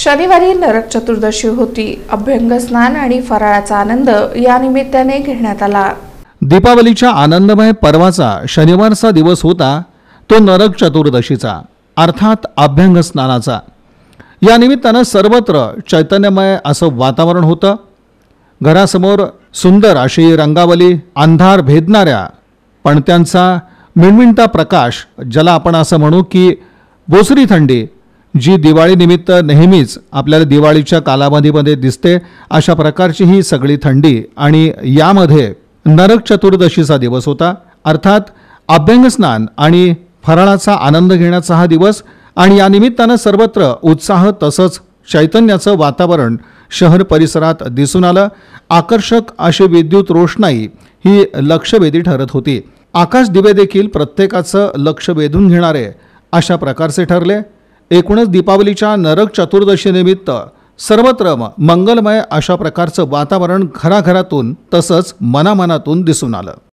शनिवारी नरक चतुर्दशी होती अभ्यंग स्नान आणि फराळाचा आनंद या निमित्ताने घेण्यात आला दीपावलीच्या आनंदमय पर्वाचा शनिवारचा दिवस होता तो नरक चतुर्दशीचा अर्थात अभ्यंग स्नानाचा या निमित्तानं सर्वत्र चैतन्यमय असं वातावरण होतं घरासमोर सुंदर अशी रंगावली अंधार भेदणाऱ्या पण त्यांचा मिणमिणता प्रकाश ज्याला आपण असं म्हणू की बोसरी थंडी जी दिवाळीनिमित्त नेहमीच आपल्याला दिवाळीच्या कालावधीमध्ये दिसते अशा प्रकारची ही सगळी थंडी आणि यामध्ये नरक चतुर्दशीचा दिवस होता अर्थात अभ्यंगस्नान आणि फराळाचा आनंद घेण्याचा हा दिवस आणि या निमित्तानं सर्वत्र उत्साह तसंच चैतन्याचं वातावरण शहर परिसरात दिसून आलं आकर्षक अशी विद्युत रोषणाई ही लक्षवेधी ठरत होती आकाश दिवे देखील प्रत्येकाचं लक्ष वेधून घेणारे अशा प्रकारचे ठरले एकूणच दीपावलीच्या नरक चतुर्दशीनिमित्त सर्वत्र मंगलमय अशा प्रकारचं वातावरण घराघरातून तसंच मनामनातून दिसून आलं